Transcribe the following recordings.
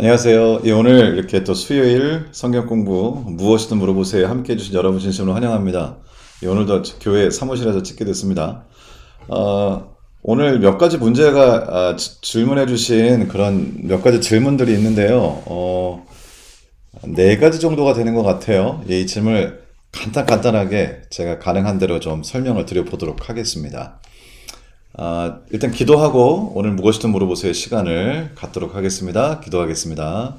안녕하세요. 예, 오늘 이렇게 또 수요일 성경 공부 무엇이든 물어보세요. 함께 해주신 여러분 진심으로 환영합니다. 예, 오늘도 교회 사무실에서 찍게 됐습니다. 어, 오늘 몇 가지 문제가 아, 지, 질문해주신 그런 몇 가지 질문들이 있는데요. 어, 네 가지 정도가 되는 것 같아요. 예, 이 질문을 간단 간단하게 제가 가능한 대로 좀 설명을 드려보도록 하겠습니다. 아, 일단 기도하고 오늘 무엇이든 물어보세요 시간을 갖도록 하겠습니다. 기도하겠습니다.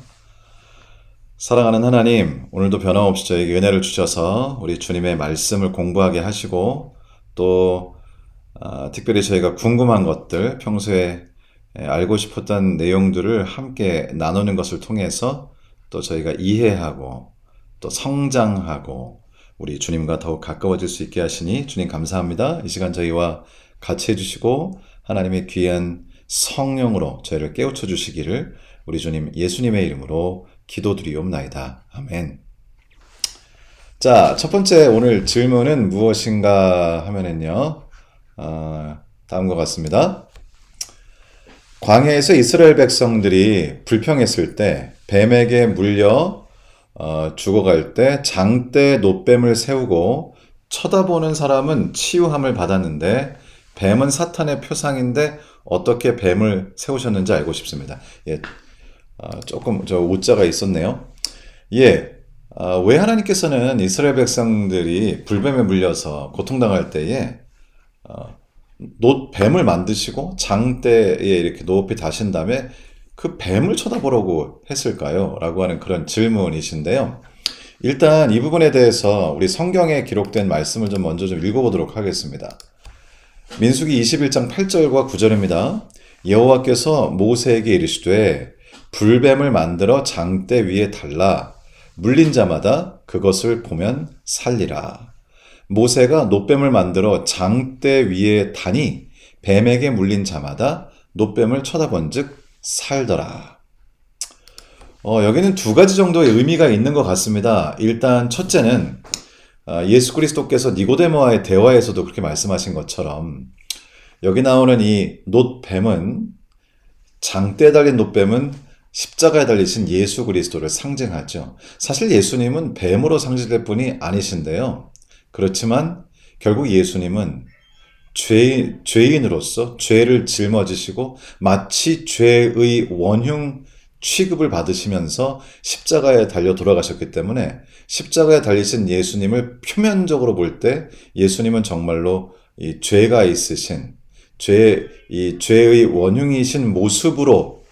사랑하는 하나님, 오늘도 변함없이 저에게 은혜를 주셔서 우리 주님의 말씀을 공부하게 하시고 또 아, 특별히 저희가 궁금한 것들 평소에 알고 싶었던 내용들을 함께 나누는 것을 통해서 또 저희가 이해하고 또 성장하고 우리 주님과 더욱 가까워질 수 있게 하시니 주님 감사합니다. 이 시간 저희와 같이 해주시고 하나님의 귀한 성령으로 저희를 깨우쳐 주시기를 우리 주님 예수님의 이름으로 기도드리옵나이다. 아멘. 자, 첫 번째 오늘 질문은 무엇인가 하면은요, 어, 다음과 같습니다. 광해에서 이스라엘 백성들이 불평했을 때 뱀에게 물려 어, 죽어갈 때 장대 노뱀을 세우고 쳐다보는 사람은 치유함을 받았는데 뱀은 사탄의 표상인데 어떻게 뱀을 세우셨는지 알고 싶습니다. 예, 아, 조금 저 오자가 있었네요. 예, 아, 왜 하나님께서는 이스라엘 백성들이 불뱀에 물려서 고통당할 때에 어, 노, 뱀을 만드시고 장대에 이렇게 높이 다신 다음에 그 뱀을 쳐다보라고 했을까요? 라고 하는 그런 질문이신데요. 일단 이 부분에 대해서 우리 성경에 기록된 말씀을 좀 먼저 좀 읽어보도록 하겠습니다. 민숙이 21장 8절과 9절입니다. 여호와께서 모세에게 이르시되 불뱀을 만들어 장대 위에 달라 물린 자마다 그것을 보면 살리라. 모세가 노뱀을 만들어 장대 위에 다니 뱀에게 물린 자마다 노뱀을 쳐다본즉 살더라. 어, 여기는 두 가지 정도의 의미가 있는 것 같습니다. 일단 첫째는 아, 예수 그리스도께서 니고데모와의 대화에서도 그렇게 말씀하신 것처럼 여기 나오는 이 놋뱀은 장대에 달린 놋뱀은 십자가에 달리신 예수 그리스도를 상징하죠. 사실 예수님은 뱀으로 상징될 분이 아니신데요. 그렇지만 결국 예수님은 죄, 죄인으로서 죄를 짊어지시고 마치 죄의 원흉 취급을 받으시면서 십자가에 달려 돌아가셨기 때문에 십자가에 달리신 예수님을 표면적으로 볼 때 예수님은 정말로 이 죄가 있으신 죄, 이 죄의 원흉이신 모습으로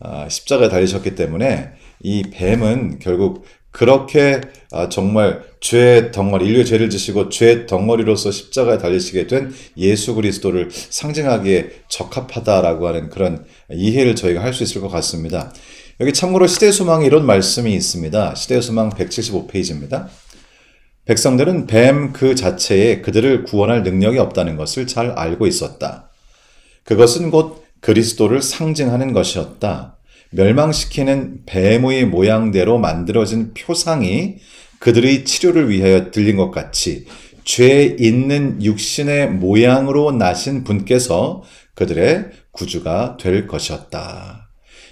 아, 십자가에 달리셨기 때문에 이 뱀은 결국 그렇게 아, 정말 죄의 덩어리, 인류의 죄를 지시고 죄의 덩어리로서 십자가에 달리시게 된 예수 그리스도를 상징하기에 적합하다라고 하는 그런 이해를 저희가 할 수 있을 것 같습니다. 여기 참고로 시대 수망에 이런 말씀이 있습니다. 시대 수망 175페이지입니다. 백성들은 뱀 그 자체에 그들을 구원할 능력이 없다는 것을 잘 알고 있었다. 그것은 곧 그리스도를 상징하는 것이었다. 멸망시키는 뱀의 모양대로 만들어진 표상이 그들의 치료를 위하여 들린 것 같이 죄 있는 육신의 모양으로 나신 분께서 그들의 구주가 될 것이었다.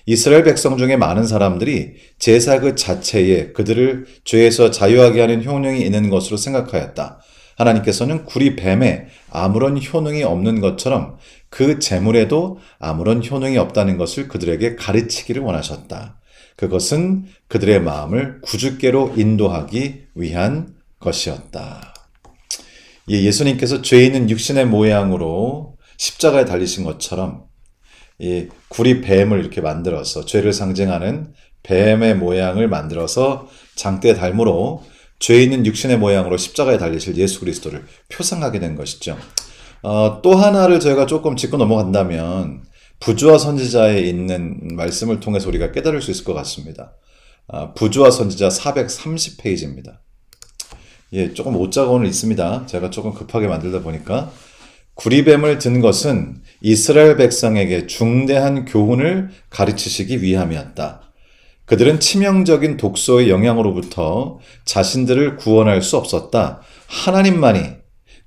이스라엘 백성 중에 많은 사람들이 제사 그 자체에 그들을 죄에서 자유하게 하는 효능이 있는 것으로 생각하였다. 하나님께서는 구리 뱀에 아무런 효능이 없는 것처럼 그 재물에도 아무런 효능이 없다는 것을 그들에게 가르치기를 원하셨다. 그것은 그들의 마음을 구주께로 인도하기 위한 것이었다. 예, 예수님께서 죄인은 육신의 모양으로 십자가에 달리신 것처럼 이 예, 구리 뱀을 이렇게 만들어서 죄를 상징하는 뱀의 모양을 만들어서 장대 닮으로 죄 있는 육신의 모양으로 십자가에 달리실 예수 그리스도를 표상하게 된 것이죠. 어, 또 하나를 저희가 조금 짚고 넘어간다면 부주와 선지자에 있는 말씀을 통해서 우리가 깨달을 수 있을 것 같습니다. 아, 부주와 선지자 430페이지입니다. 예, 조금 오자가 오늘 있습니다. 제가 조금 급하게 만들다 보니까 구리뱀을 든 것은 이스라엘 백성에게 중대한 교훈을 가르치시기 위함이었다. 그들은 치명적인 독소의 영향으로부터 자신들을 구원할 수 없었다. 하나님만이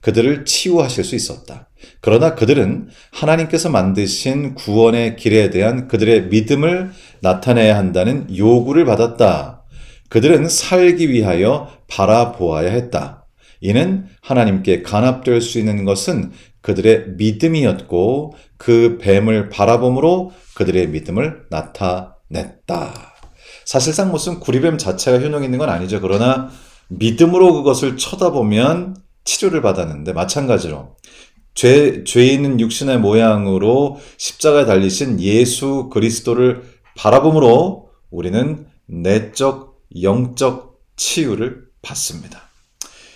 그들을 치유하실 수 있었다. 그러나 그들은 하나님께서 만드신 구원의 길에 대한 그들의 믿음을 나타내야 한다는 요구를 받았다. 그들은 살기 위하여 바라보아야 했다. 이는 하나님께 간합될 수 있는 것은 그들의 믿음이었고 그 뱀을 바라봄으로 그들의 믿음을 나타냈다. 사실상 무슨 구리뱀 자체가 효능 있는 건 아니죠. 그러나 믿음으로 그것을 쳐다보면 치료를 받았는데 마찬가지로 죄, 죄 있는 육신의 모양으로 십자가에 달리신 예수 그리스도를 바라봄으로 우리는 내적, 영적 치유를 받습니다.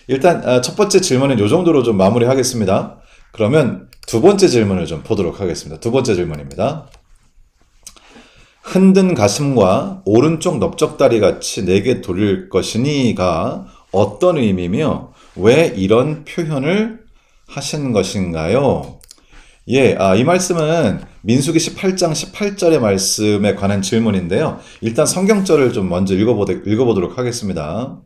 일단 아, 첫 번째 질문은 이 정도로 좀 마무리하겠습니다. 그러면 두 번째 질문을 좀 보도록 하겠습니다. 두 번째 질문입니다. 흔든 가슴과 오른쪽 넓적다리 같이 내게 돌릴 것이니가 어떤 의미며 왜 이런 표현을 하시는 것인가요? 예, 아, 이 말씀은 민수기 18장 18절의 말씀에 관한 질문인데요. 일단 성경절을 좀 먼저 읽어보도록 하겠습니다.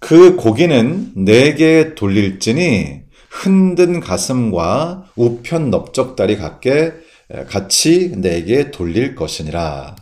그 고기는 내게 돌릴지니 흔든 가슴과 우편 넓적다리 같게 같이 내게 돌릴 것이니라.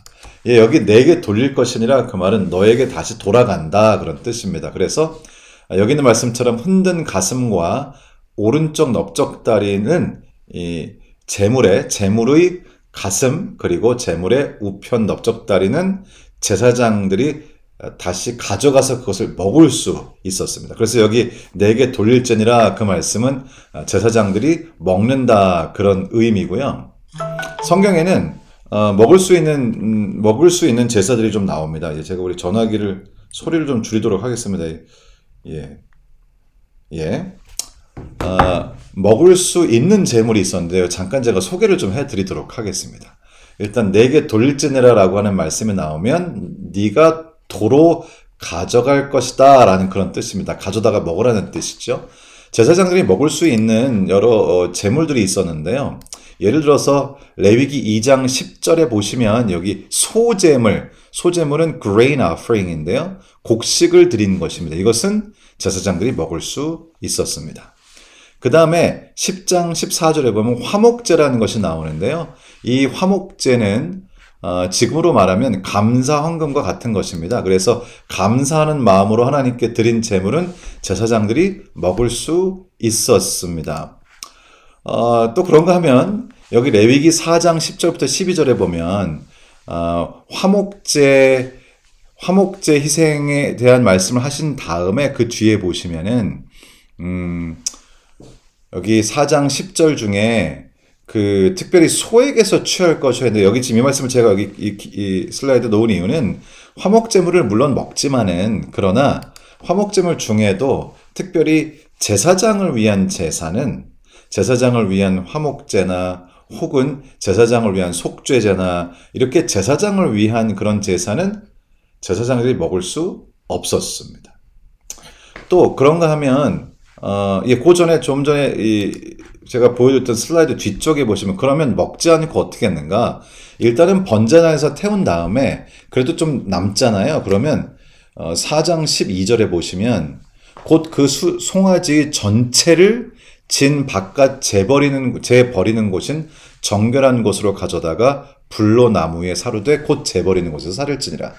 예, 여기 내게 돌릴 것이니라 그 말은 너에게 다시 돌아간다 그런 뜻입니다. 그래서 아, 여기 있는 말씀처럼 흔든 가슴과 오른쪽 넓적다리는 이 재물의 재물의 가슴 그리고 재물의 우편 넓적다리는 제사장들이 어, 다시 가져가서 그것을 먹을 수 있었습니다. 그래서 여기 내게 네 돌릴지니라 그 말씀은 어, 제사장들이 먹는다 그런 의미고요. 성경에는 어, 먹을 수 있는 음, 먹을 수 있는 제사들이 좀 나옵니다. 이제 제가 우리 전화기를 소리를 좀 줄이도록 하겠습니다. 예. 예. 아, 먹을 수 있는 재물이 있었는데요. 잠깐 제가 소개를 좀 해드리도록 하겠습니다. 일단 내게 돌릴지니라라고 하는 말씀이 나오면 네가 도로 가져갈 것이다 라는 그런 뜻입니다. 가져다가 먹으라는 뜻이죠. 제사장들이 먹을 수 있는 여러 어, 재물들이 있었는데요. 예를 들어서 레위기 2장 10절에 보시면 여기 소재물, 소재물은 graina fring인데요. 곡식을 드린 것입니다. 이것은 제사장들이 먹을 수 있었습니다. 그 다음에 10장 14절에 보면 화목제라는 것이 나오는데요. 이 화목제는 어, 지금으로 말하면 감사 헌금과 같은 것입니다. 그래서 감사하는 마음으로 하나님께 드린 제물은 제사장들이 먹을 수 있었습니다. 어, 또 그런가 하면 여기 레위기 4장 10절부터 12절에 보면 어, 화목제 화목제 희생에 대한 말씀을 하신 다음에 그 뒤에 보시면은 음, 여기 4장 10절 중에 그 특별히 소액에서 취할 것이었는데 여기 지금 이 말씀을 제가 여기 이, 이 슬라이드 놓은 이유는 화목제물을 물론 먹지만은 그러나 화목제물 중에도 특별히 제사장을 위한 제사는 제사장을 위한 화목제나 혹은 제사장을 위한 속죄제나 이렇게 제사장을 위한 그런 제사는 제사장들이 먹을 수 없었습니다. 또 그런가 하면 어, 예, 전에 좀 전에 이 제가 보여줬던 슬라이드 뒤쪽에 보시면 그러면 먹지 않고 어떻게 했는가? 일단은 번제단에서 태운 다음에 그래도 좀 남잖아요. 그러면 어, 4장 12절에 보시면 곧 그 송아지 전체를 진 바깥 재버리는 재버리는 곳인 정결한 곳으로 가져다가 불로 나무에 사루되 곧 재버리는 곳에서 살을지니라.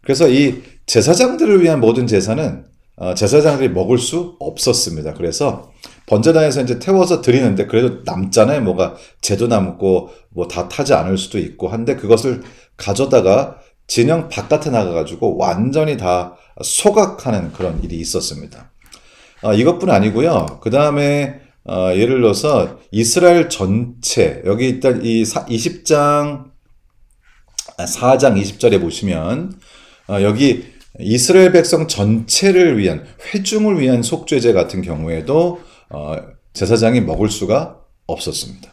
그래서 이 제사장들을 위한 모든 제사는 어, 제사장들이 먹을 수 없었습니다. 그래서 번제단에서 이제 태워서 드리는데 그래도 남잖아요. 뭐가 재도 남고 뭐 다 타지 않을 수도 있고 한데 그것을 가져다가 진영 바깥에 나가가지고 완전히 다 소각하는 그런 일이 있었습니다. 어, 이것뿐 아니고요. 그 다음에 어, 예를 들어서 이스라엘 전체 여기 일단 이 20장 4장 20절에 보시면 어, 여기 이스라엘 백성 전체를 위한 회중을 위한 속죄제 같은 경우에도 어, 제사장이 먹을 수가 없었습니다.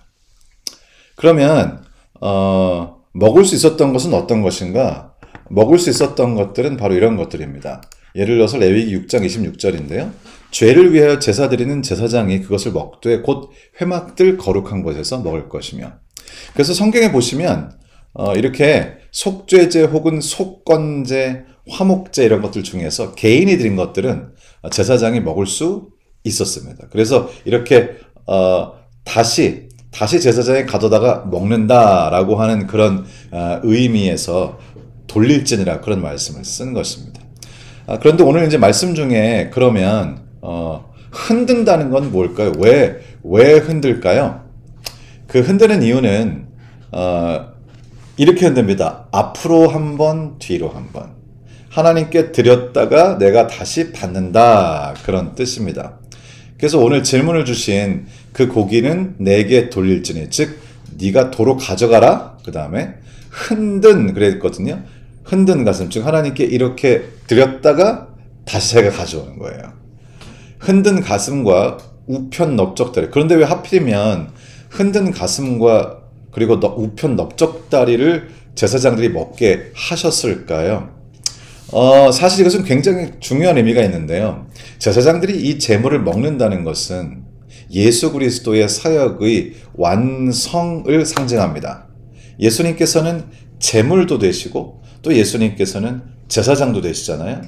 그러면 어, 먹을 수 있었던 것은 어떤 것인가? 먹을 수 있었던 것들은 바로 이런 것들입니다. 예를 들어서 레위기 6장 26절인데요. 죄를 위하여 제사 드리는 제사장이 그것을 먹되 곧 회막들 거룩한 곳에서 먹을 것이며. 그래서 성경에 보시면 어, 이렇게 속죄제 혹은 속건제, 화목제 이런 것들 중에서 개인이 드린 것들은 제사장이 먹을 수 있었습니다. 그래서 이렇게 어, 다시 다시 제사장이 가져다가 먹는다라고 하는 그런 어, 의미에서 돌릴지니라 그런 말씀을 쓴 것입니다. 아, 그런데 오늘 이제 말씀 중에 그러면 어, 흔든다는 건 뭘까요? 왜, 왜 흔들까요? 그 흔드는 이유는, 어, 이렇게 흔듭니다. 앞으로 한 번, 뒤로 한 번. 하나님께 드렸다가 내가 다시 받는다. 그런 뜻입니다. 그래서 오늘 질문을 주신 그 고기는 내게 돌릴지니. 즉, 네가 도로 가져가라. 그 다음에 흔든 그랬거든요. 흔든 가슴. 즉, 하나님께 이렇게 드렸다가 다시 제가 가져오는 거예요. 흔든 가슴과 우편 넓적다리. 그런데 왜 하필이면 흔든 가슴과 그리고 우편 넓적다리를 제사장들이 먹게 하셨을까요? 어, 사실 이것은 굉장히 중요한 의미가 있는데요. 제사장들이 이 재물을 먹는다는 것은 예수 그리스도의 사역의 완성을 상징합니다. 예수님께서는 재물도 되시고 또 예수님께서는 제사장도 되시잖아요.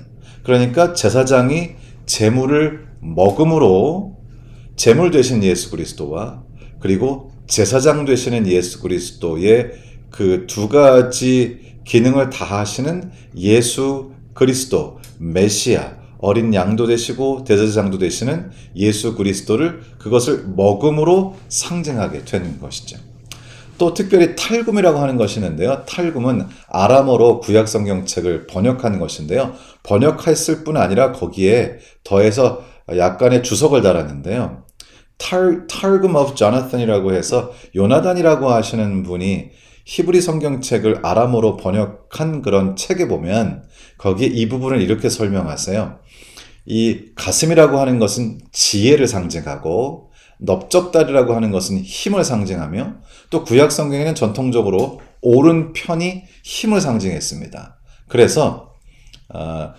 그러니까 제사장이 재물을 먹음으로 재물 되신 예수 그리스도와 그리고 제사장 되시는 예수 그리스도의 그 두 가지 기능을 다 하시는 예수 그리스도 메시아 어린 양도 되시고 대제사장도 되시는 예수 그리스도를 그것을 먹음으로 상징하게 되는 것이죠. 또 특별히 탈금이라고 하는 것이 있는데요. 탈금은 아람어로 구약 성경책을 번역하는 것인데요. 번역했을 뿐 아니라 거기에 더해서 약간의 주석을 달았는데요. 탈, 탈금 of j o n 이라고 해서 요나단이라고 하시는 분이 히브리 성경책을 아람어로 번역한 그런 책에 보면 거기에 이 부분을 이렇게 설명하세요. 이 가슴이라고 하는 것은 지혜를 상징하고 넓적다리라고 하는 것은 힘을 상징하며 또 구약 성경에는 전통적으로 오른편이 힘을 상징했습니다. 그래서 어,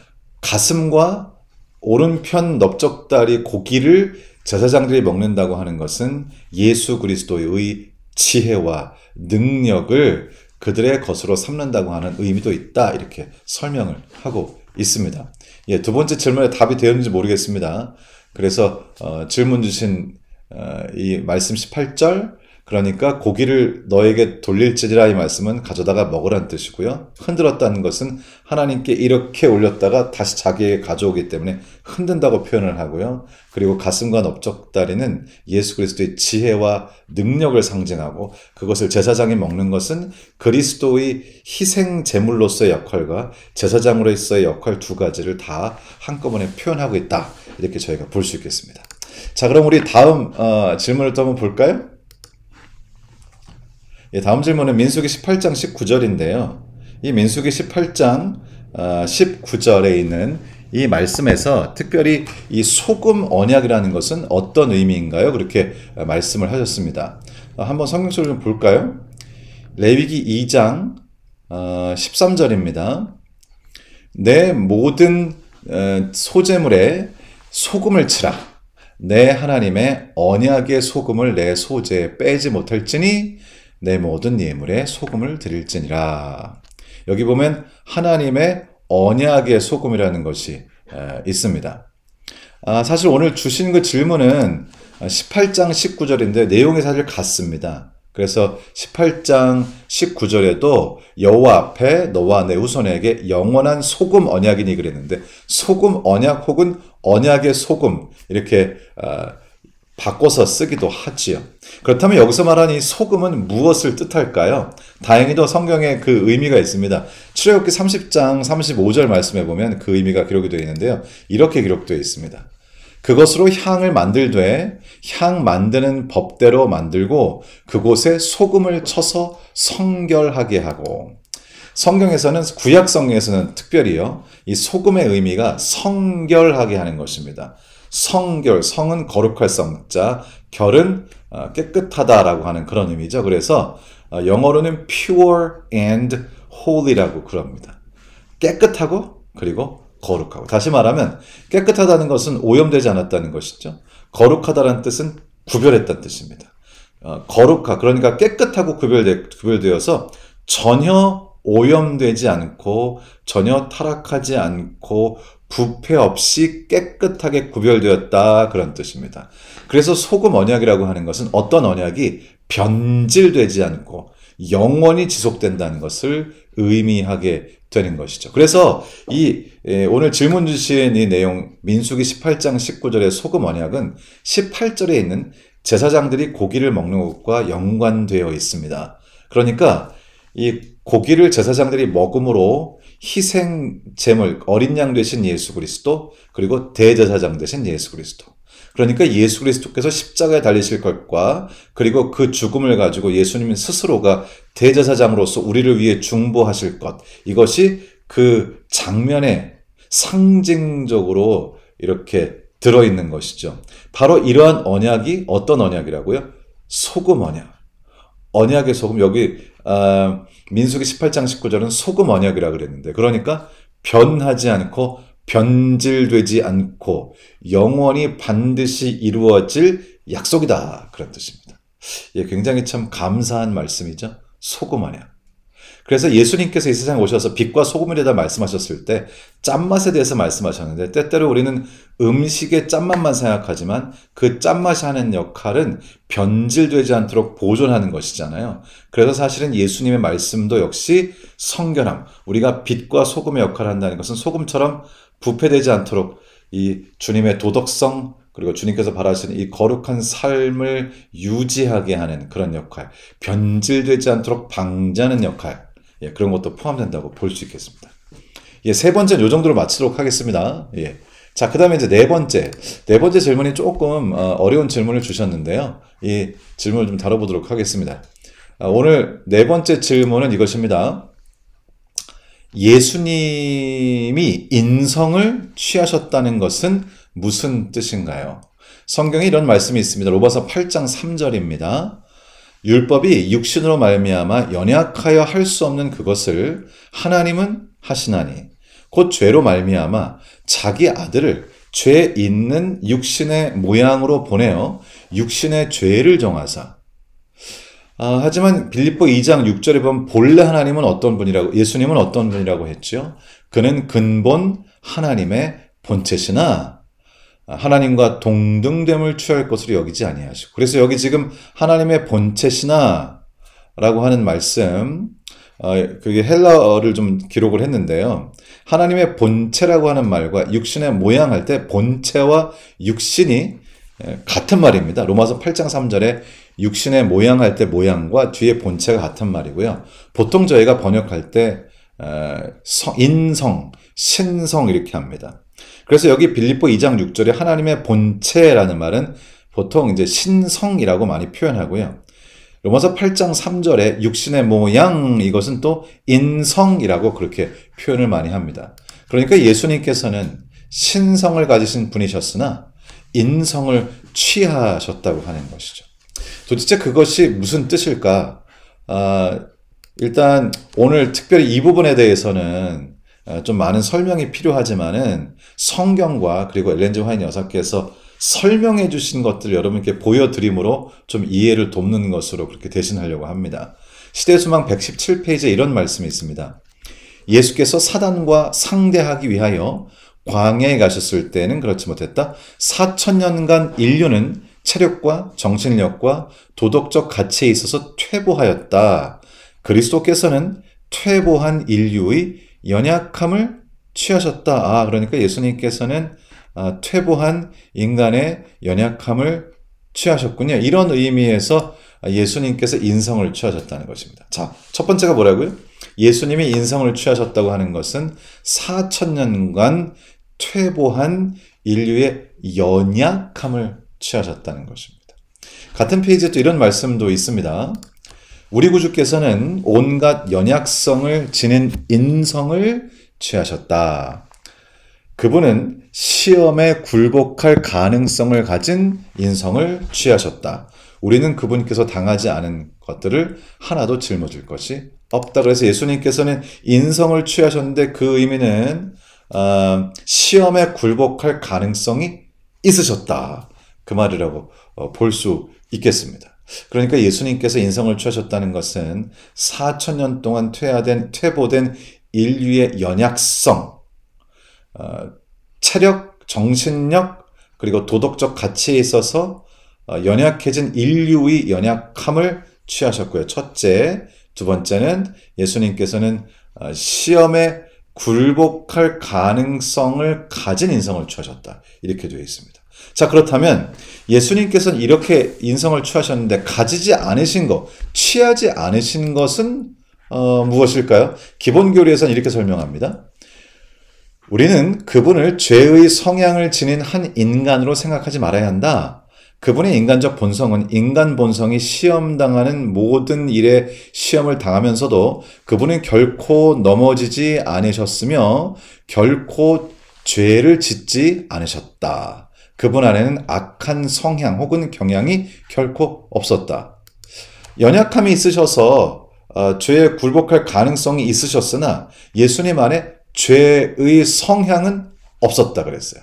가슴과 오른편 넓적다리 고기를 제사장들이 먹는다고 하는 것은 예수 그리스도의 지혜와 능력을 그들의 것으로 삼는다고 하는 의미도 있다. 이렇게 설명을 하고 있습니다. 예, 두 번째 질문에 답이 되었는지 모르겠습니다. 그래서 어, 질문 주신 어, 이 말씀 18절 그러니까 고기를 너에게 돌릴지니라 이 말씀은 가져다가 먹으란 뜻이고요. 흔들었다는 것은 하나님께 이렇게 올렸다가 다시 자기에게 가져오기 때문에 흔든다고 표현을 하고요. 그리고 가슴과 넓적다리는 예수 그리스도의 지혜와 능력을 상징하고 그것을 제사장이 먹는 것은 그리스도의 희생 제물로서의 역할과 제사장으로서의 역할 두 가지를 다 한꺼번에 표현하고 있다. 이렇게 저희가 볼 수 있겠습니다. 자, 그럼 우리 다음 어, 질문을 또 한번 볼까요? 예, 다음 질문은 민수기 18장 19절인데요. 이 민수기 18장 19절에 아, 있는 이 말씀에서 특별히 이 소금 언약이라는 것은 어떤 의미인가요? 그렇게 말씀을 하셨습니다. 어, 한번 성경책을 좀 볼까요? 레위기 2장 13절입니다. 어, 내 모든 어, 소재물에 소금을 치라. 내 하나님의 언약의 소금을 내 소재에 빼지 못할지니 내 모든 예물에 소금을 드릴지니라. 여기 보면 하나님의 언약의 소금이라는 것이 있습니다. 아, 사실 오늘 주신 그 질문은 18장 19절인데 내용이 사실 같습니다. 그래서 18장 19절에도 여호와 앞에 너와 내 후손에게 영원한 소금 언약이니 그랬는데 소금 언약 혹은 언약의 소금 이렇게 어, 바꿔서 쓰기도 하지요. 그렇다면 여기서 말하는이 소금은 무엇을 뜻할까요? 다행히도 성경에 그 의미가 있습니다. 출애굽기 30장 35절 말씀해 보면 그 의미가 기록이 되어 있는데요. 이렇게 기록되어 있습니다. 그것으로 향을 만들되 향 만드는 법대로 만들고 그곳에 소금을 쳐서 성결하게 하고 성경에서는 구약 성경에서는 특별히요. 이 소금의 의미가 성결하게 하는 것입니다. 성결, 성은 거룩할 성자, 결은 어, 깨끗하다라고 하는 그런 의미죠. 그래서 어, 영어로는 pure and holy라고 그럽니다. 깨끗하고 그리고 거룩하고. 다시 말하면 깨끗하다는 것은 오염되지 않았다는 것이죠. 거룩하다는 뜻은 구별했다는 뜻입니다. 어, 거룩하 그러니까 깨끗하고 구별되, 구별되어서 전혀 오염되지 않고 전혀 타락하지 않고 부패 없이 깨끗하게 구별되었다 그런 뜻입니다. 그래서 소금 언약이라고 하는 것은 어떤 언약이 변질되지 않고 영원히 지속된다는 것을 의미하게 되는 것이죠. 그래서 이 예, 오늘 질문 주신 이 내용 민수기 18장 19절의 소금 언약은 18절에 있는 제사장들이 고기를 먹는 것과 연관되어 있습니다. 그러니까 이 고기를 제사장들이 먹음으로 희생 제물 어린 양 되신 예수 그리스도 그리고 대제사장 되신 예수 그리스도 그러니까 예수 그리스도께서 십자가에 달리실 것과 그리고 그 죽음을 가지고 예수님 스스로가 대제사장으로서 우리를 위해 중보하실 것 이것이 그 장면에 상징적으로 이렇게 들어 있는 것이죠. 바로 이러한 언약이 어떤 언약이라고요? 소금 언약. 언약의 소금 여기 어, 민숙기 18장 19절은 소금 언약이라 그랬는데 그러니까 변하지 않고 변질되지 않고 영원히 반드시 이루어질 약속이다 그런 뜻입니다. 예, 굉장히 참 감사한 말씀이죠. 소금 언약. 그래서 예수님께서 이 세상에 오셔서 빛과 소금이라 말씀하셨을 때 짠맛에 대해서 말씀하셨는데 때때로 우리는 음식의 짠맛만 생각하지만 그 짠맛이 하는 역할은 변질되지 않도록 보존하는 것이잖아요. 그래서 사실은 예수님의 말씀도 역시 성결함, 우리가 빛과 소금의 역할을 한다는 것은 소금처럼 부패되지 않도록 이 주님의 도덕성, 그리고 주님께서 바라시는 이 거룩한 삶을 유지하게 하는 그런 역할, 변질되지 않도록 방지하는 역할, 예, 그런 것도 포함된다고 볼 수 있겠습니다. 예, 세 번째는 이 정도로 마치도록 하겠습니다. 예. 자, 그 다음에 이제 네 번째. 네 번째 질문이 조금 어, 어려운 질문을 주셨는데요. 이 질문을 좀 다뤄보도록 하겠습니다. 아, 오늘 네 번째 질문은 이것입니다. 예수님이 인성을 취하셨다는 것은 무슨 뜻인가요? 성경에 이런 말씀이 있습니다. 로마서 8장 3절입니다. 율법이 육신으로 말미암아 연약하여 할 수 없는 그것을 하나님은 하시나니 곧 죄로 말미암아 자기 아들을 죄 있는 육신의 모양으로 보내어 육신의 죄를 정하사 아, 하지만 빌립보 2장 6절에 보면 본래 하나님은 어떤 분이라고 예수님은 어떤 분이라고 했죠? 그는 근본 하나님의 본체시나 하나님과 동등됨을 취할 것으로 여기지 아니하시고 그래서 여기 지금 하나님의 본체시나 라고 하는 말씀 어, 그게 헬라어를 좀 기록을 했는데요. 하나님의 본체라고 하는 말과 육신의 모양 할때 본체와 육신이 예, 같은 말입니다. 로마서 8장 3절에 육신의 모양 할때 모양과 뒤에 본체가 같은 말이고요. 보통 저희가 번역할 때 어, 인성, 신성 이렇게 합니다. 그래서 여기 빌립보 2장 6절에 하나님의 본체라는 말은 보통 이제 신성이라고 많이 표현하고요. 로마서 8장 3절에 육신의 모양 이것은 또 인성이라고 그렇게 표현을 많이 합니다. 그러니까 예수님께서는 신성을 가지신 분이셨으나 인성을 취하셨다고 하는 것이죠. 도대체 그것이 무슨 뜻일까? 아, 일단 오늘 특별히 이 부분에 대해서는 어, 좀 많은 설명이 필요하지만은 성경과 그리고 엘렌즈 화인 여사께서 설명해 주신 것들 을 여러분께 보여드림으로 좀 이해를 돕는 것으로 그렇게 대신하려고 합니다. 시대수망 117페이지에 이런 말씀이 있습니다. 예수께서 사단과 상대하기 위하여 광야에 가셨을 때는 그렇지 못했다. 4천년간 인류는 체력과 정신력과 도덕적 가치에 있어서 퇴보하였다. 그리스도께서는 퇴보한 인류의 연약함을 취하셨다. 아, 그러니까 예수님께서는 아, 퇴보한 인간의 연약함을 취하셨군요. 이런 의미에서 예수님께서 인성을 취하셨다는 것입니다. 자, 첫 번째가 뭐라고요? 예수님이 인성을 취하셨다고 하는 것은 4천년간 퇴보한 인류의 연약함을 취하셨다는 것입니다. 같은 페이지에 또 이런 말씀도 있습니다. 우리 구주께서는 온갖 연약성을 지닌 인성을 취하셨다. 그분은 시험에 굴복할 가능성을 가진 인성을 취하셨다. 우리는 그분께서 당하지 않은 것들을 하나도 짊어질 것이 없다. 그래서 예수님께서는 인성을 취하셨는데 그 의미는 어, 시험에 굴복할 가능성이 있으셨다. 그 말이라고 어, 볼수 있겠습니다. 그러니까 예수님께서 인성을 취하셨다는 것은 4천년 동안 퇴화된 퇴보된 인류의 연약성, 어, 체력, 정신력 그리고 도덕적 가치에 있어서 어, 연약해진 인류의 연약함을 취하셨고요. 첫째, 두 번째는 예수님께서는 어, 시험에 굴복할 가능성을 가진 인성을 취하셨다. 이렇게 되어 있습니다. 자, 그렇다면 예수님께서는 이렇게 인성을 취하셨는데 가지지 않으신 것, 취하지 않으신 것은 어, 무엇일까요? 기본 교리에서는 이렇게 설명합니다. 우리는 그분을 죄의 성향을 지닌 한 인간으로 생각하지 말아야 한다. 그분의 인간적 본성은 인간 본성이 시험당하는 모든 일에 시험을 당하면서도 그분은 결코 넘어지지 않으셨으며 결코 죄를 짓지 않으셨다. 그분 안에는 악한 성향 혹은 경향이 결코 없었다. 연약함이 있으셔서 어, 죄에 굴복할 가능성이 있으셨으나 예수님 안에 죄의 성향은 없었다 그랬어요.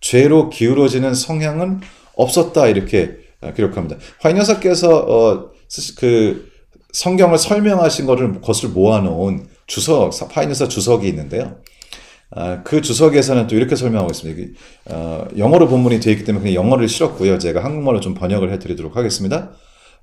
죄로 기울어지는 성향은 없었다 이렇게 어, 기록합니다. 화인여사께서 어, 그 성경을 설명하신 것을, 모아놓은 주석, 파인여사 주석이 있는데요. 아, 그 주석에서는 또 이렇게 설명하고 있습니다. 어, 영어로 본문이 되어 있기 때문에 그냥 영어를 실었고요. 제가 한국말로 좀 번역을 해드리도록 하겠습니다.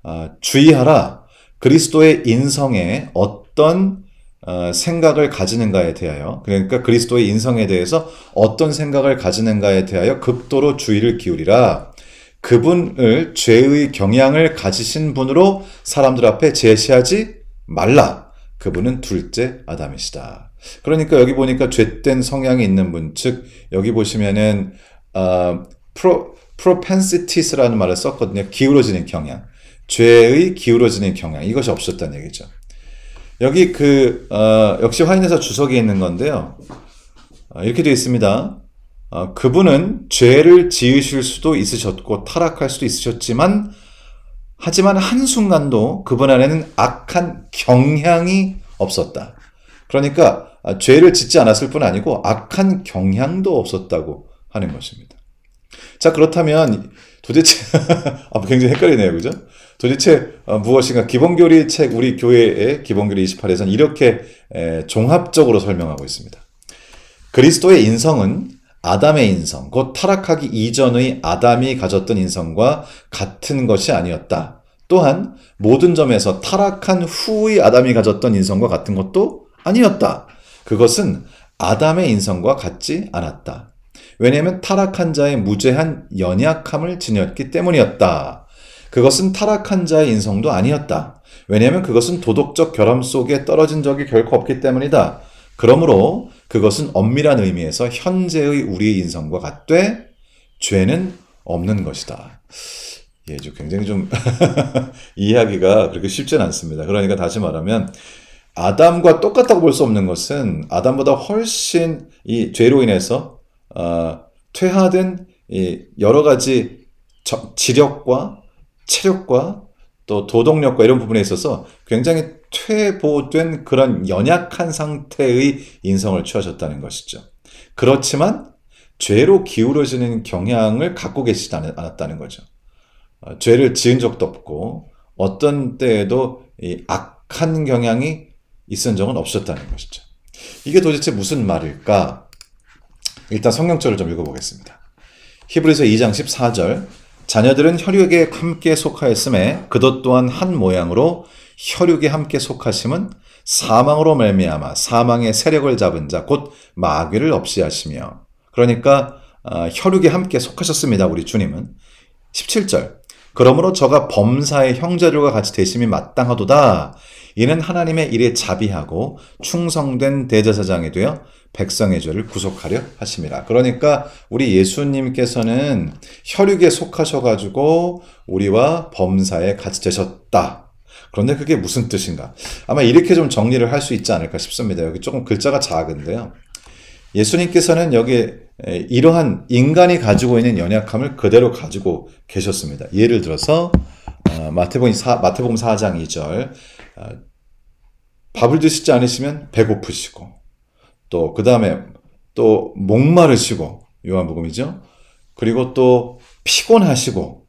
아, 주의하라. 그리스도의 인성에 어떤 어, 생각을 가지는가에 대하여 그러니까 그리스도의 인성에 대해서 어떤 생각을 가지는가에 대하여 극도로 주의를 기울이라. 그분을 죄의 경향을 가지신 분으로 사람들 앞에 제시하지 말라. 그분은 둘째 아담이시다. 그러니까 여기 보니까 죄된 성향이 있는 분, 즉 여기 보시면은 어, 프로 propensities라는 말을 썼거든요. 기울어지는 경향, 죄의 기울어지는 경향 이것이 없었다는 얘기죠. 여기 그 어, 역시 화인에서 주석이 있는 건데요. 어, 이렇게 되어 있습니다. 어, 그분은 죄를 지으실 수도 있으셨고 타락할 수도 있으셨지만 하지만 한순간도 그분 안에는 악한 경향이 없었다. 그러니까 아, 죄를 짓지 않았을 뿐 아니고 악한 경향도 없었다고 하는 것입니다. 자, 그렇다면 도대체 아, 굉장히 헷갈리네요. 그죠? 도대체 어, 무엇인가 기본교리 책 우리 교회의 기본교리 28에서는 이렇게 종합적으로 설명하고 있습니다. 그리스도의 인성은 아담의 인성, 곧 타락하기 이전의 아담이 가졌던 인성과 같은 것이 아니었다. 또한 모든 점에서 타락한 후의 아담이 가졌던 인성과 같은 것도 아니었다. 그것은 아담의 인성과 같지 않았다. 왜냐하면 타락한 자의 무죄한 연약함을 지녔기 때문이었다. 그것은 타락한 자의 인성도 아니었다. 왜냐하면 그것은 도덕적 결함 속에 떨어진 적이 결코 없기 때문이다. 그러므로 그것은 엄밀한 의미에서 현재의 우리의 인성과 같되 죄는 없는 것이다. 예, 굉장히 좀 이해하기가 그렇게 쉽진 않습니다. 그러니까 다시 말하면 아담과 똑같다고 볼 수 없는 것은 아담보다 훨씬 이 죄로 인해서 어, 퇴화된이 여러 가지 저, 지력과 체력과 또 도덕력과 이런 부분에 있어서 굉장히 퇴보된 그런 연약한 상태의 인성을 취하셨다는 것이죠. 그렇지만 죄로 기울어지는 경향을 갖고 계시지 않았다는 거죠. 어, 죄를 지은 적도 없고 어떤 때에도 이 악한 경향이 있은 적은 없었다는 것이죠. 이게 도대체 무슨 말일까? 일단 성경절을 좀 읽어보겠습니다. 히브리서 2장 14절 자녀들은 혈육에 함께 속하였음에 그도 또한 한 모양으로 혈육에 함께 속하심은 사망으로 말미암아 사망의 세력을 잡은 자 곧 마귀를 없이 하시며 그러니까 어, 혈육에 함께 속하셨습니다 우리 주님은 17절 그러므로 저가 범사의 형제들과 같이 되심이 마땅하도다 이는 하나님의 일에 자비하고 충성된 대제사장이 되어 백성의 죄를 구속하려 하십니다. 그러니까 우리 예수님께서는 혈육에 속하셔가지고 우리와 범사에 같이 되셨다. 그런데 그게 무슨 뜻인가? 아마 이렇게 좀 정리를 할 수 있지 않을까 싶습니다. 여기 조금 글자가 작은데요. 예수님께서는 여기 이러한 인간이 가지고 있는 연약함을 그대로 가지고 계셨습니다. 예를 들어서 어, 마태복음 4장 2절 아, 밥을 드시지 않으시면 배고프시고 또 그 다음에 또 목마르시고 요한복음이죠. 그리고 또 피곤하시고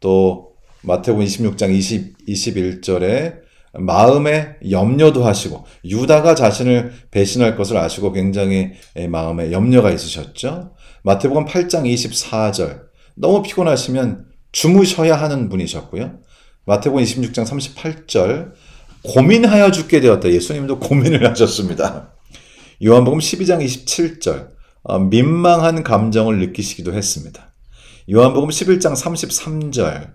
또 마태복음 26장 20, 21절에 마음에 염려도 하시고 유다가 자신을 배신할 것을 아시고 굉장히 예, 마음에 염려가 있으셨죠. 마태복음 8장 24절 너무 피곤하시면 주무셔야 하는 분이셨고요. 마태복음 26장 38절 고민하여 죽게 되었다. 예수님도 고민을 하셨습니다. 요한복음 12장 27절 어, 민망한 감정을 느끼시기도 했습니다. 요한복음 11장 33절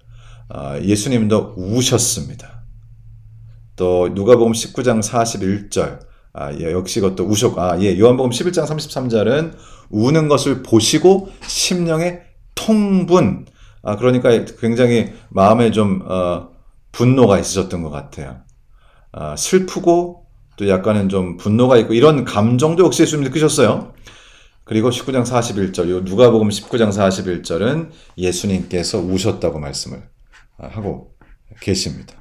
어, 예수님도 우셨습니다. 또 누가복음 19장 41절 아, 예, 역시 그것도 우셨 아, 예, 요한복음 11장 33절은 우는 것을 보시고 심령에 통분 아, 그러니까 굉장히 마음에 좀 어, 분노가 있으셨던 것 같아요. 아, 슬프고 또 약간은 좀 분노가 있고 이런 감정도 역시 예수님 느끼셨어요. 그리고 19장 41절, 요 누가복음 19장 41절은 예수님께서 우셨다고 말씀을 아, 하고 계십니다.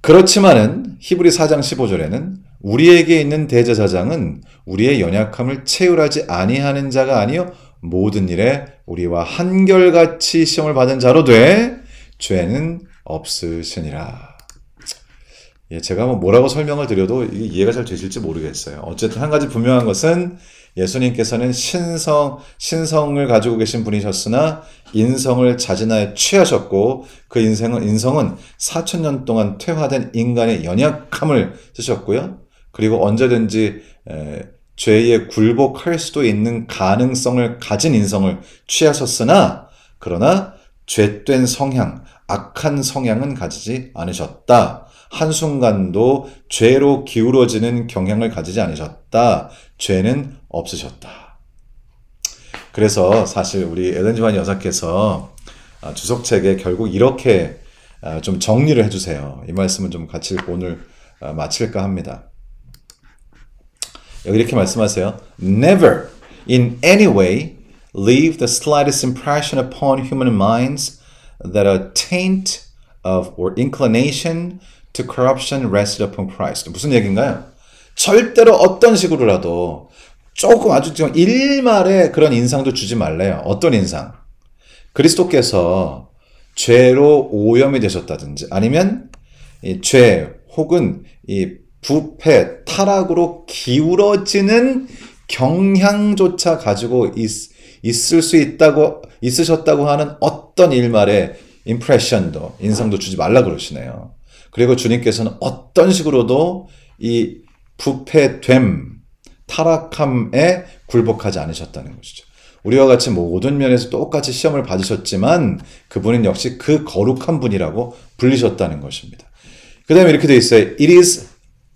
그렇지만은 히브리 4장 15절에는 우리에게 있는 대제사장은 우리의 연약함을 채울하지 아니하는 자가 아니요 모든 일에 우리와 한결같이 시험을 받은 자로 돼 죄는 없으시니라. 예, 제가 뭐라고 설명을 드려도 이해가 잘 되실지 모르겠어요. 어쨌든 한 가지 분명한 것은 예수님께서는 신성, 신성을 가지고 계신 분이셨으나 인성을 자진하여 취하셨고 그 인생은, 인성은 4천년 동안 퇴화된 인간의 연약함을 쓰셨고요. 그리고 언제든지 에, 죄에 굴복할 수도 있는 가능성을 가진 인성을 취하셨으나 그러나 죄된 성향, 악한 성향은 가지지 않으셨다. 한순간도 죄로 기울어지는 경향을 가지지 않으셨다. 죄는 없으셨다. 그래서 사실 우리 엘렌지완 여사께서 아, 주석책에 결국 이렇게 아, 좀 정리를 해주세요. 이 말씀은 좀 같이 오늘 아, 마칠까 합니다. 여기 이렇게 말씀하세요. Never in any way leave the slightest impression upon human minds that a taint of or inclination to corruption rested upon Christ. 무슨 얘기인가요? 절대로 어떤 식으로라도 조금 아주 지 일말의 그런 인상도 주지 말래요. 어떤 인상? 그리스도께서 죄로 오염이 되셨다든지 아니면 죄 혹은 이 부패, 타락으로 기울어지는 경향조차 가지고 있, 을수 있다고 있으셨다고 하는 어떤 일말의 임프레션도 인상도 주지 말라 그러시네요. 그리고 주님께서는 어떤 식으로도 이 부패됨, 타락함에 굴복하지 않으셨다는 것이죠. 우리와 같이 모든 면에서 똑같이 시험을 받으셨지만 그분은 역시 그 거룩한 분이라고 불리셨다는 것입니다. 그 다음에 이렇게 돼 있어요. It is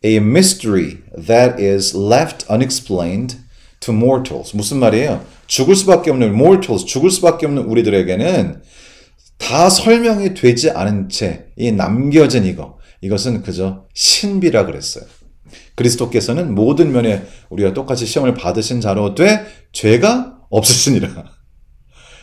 a mystery that is left unexplained to mortals. 무슨 말이에요? 죽을 수밖에 없는 mortals, 죽을 수밖에 없는 우리들에게는 다 설명이 되지 않은 채이 남겨진 이거 이것은 그저 신비라 그랬어요. 그리스도께서는 모든 면에 우리가 똑같이 시험을 받으신 자로 돼 죄가 없으시니라.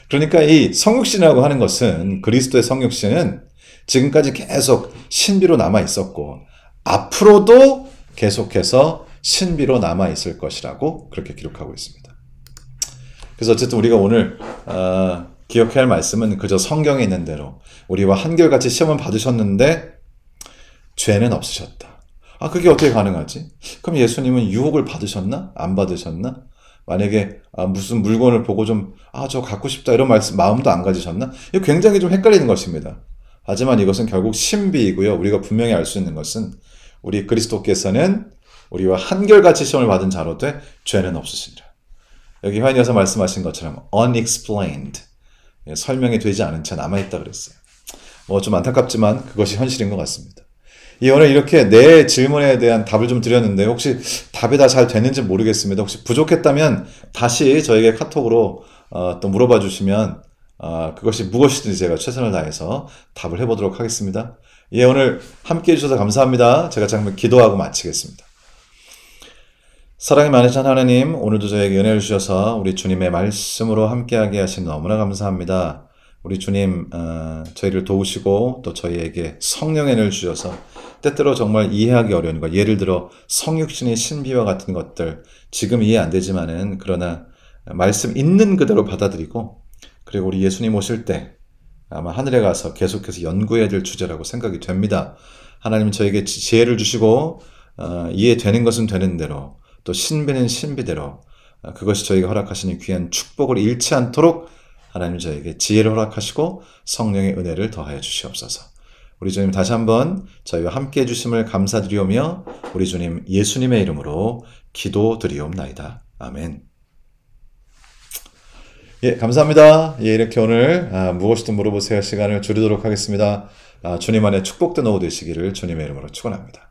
그러니까 이 성육신이라고 하는 것은 그리스도의 성육신은 지금까지 계속 신비로 남아 있었고 앞으로도 계속해서 신비로 남아 있을 것이라고 그렇게 기록하고 있습니다. 그래서 어쨌든 우리가 오늘 어, 기억해야 할 말씀은 그저 성경에 있는 대로 우리와 한결같이 시험을 받으셨는데 죄는 없으셨다. 아, 그게 어떻게 가능하지? 그럼 예수님은 유혹을 받으셨나? 안 받으셨나? 만약에 아, 무슨 물건을 보고 좀 아, 저 갖고 싶다 이런 말씀 마음도 안 가지셨나? 이거 굉장히 좀 헷갈리는 것입니다. 하지만 이것은 결국 신비이고요. 우리가 분명히 알 수 있는 것은 우리 그리스도께서는 우리와 한결같이 시험을 받은 자로 돼 죄는 없으시니라. 여기 화인여서 말씀하신 것처럼 unexplained 예, 설명이 되지 않은 채 남아있다 그랬어요. 뭐 좀 안타깝지만 그것이 현실인 것 같습니다. 예, 오늘 이렇게 내 질문에 대한 답을 좀 드렸는데 혹시 답이 다 잘 됐는지 모르겠습니다. 혹시 부족했다면 다시 저에게 카톡으로 어, 또 물어봐 주시면 어, 그것이 무엇이든지 제가 최선을 다해서 답을 해보도록 하겠습니다. 예, 오늘 함께 해주셔서 감사합니다. 제가 잠깐 기도하고 마치겠습니다. 사랑이 많으신 하나님, 오늘도 저에게 은혜를 주셔서 우리 주님의 말씀으로 함께하게 하신 너무나 감사합니다. 우리 주님, 어, 저희를 도우시고 또 저희에게 성령의 은혜를 주셔서 때때로 정말 이해하기 어려운 것, 예를 들어 성육신의 신비와 같은 것들, 지금 이해 안 되지만은 그러나 말씀 있는 그대로 받아들이고 그리고 우리 예수님 오실 때 아마 하늘에 가서 계속해서 연구해야 될 주제라고 생각이 됩니다. 하나님 저에게 지혜를 주시고 어, 이해되는 것은 되는 대로 또 신비는 신비대로 아, 그것이 저희가 허락하시는 귀한 축복을 잃지 않도록 하나님 저에게 지혜를 허락하시고 성령의 은혜를 더하여 주시옵소서. 우리 주님 다시 한번 저희와 함께 해주심을 감사드리오며 우리 주님 예수님의 이름으로 기도드리옵나이다. 아멘. 예, 감사합니다. 예, 이렇게 오늘 아, 무엇이든 물어보세요 시간을 줄이도록 하겠습니다. 아, 주님 안에 축복된 오후 되시기를 주님의 이름으로 축원합니다.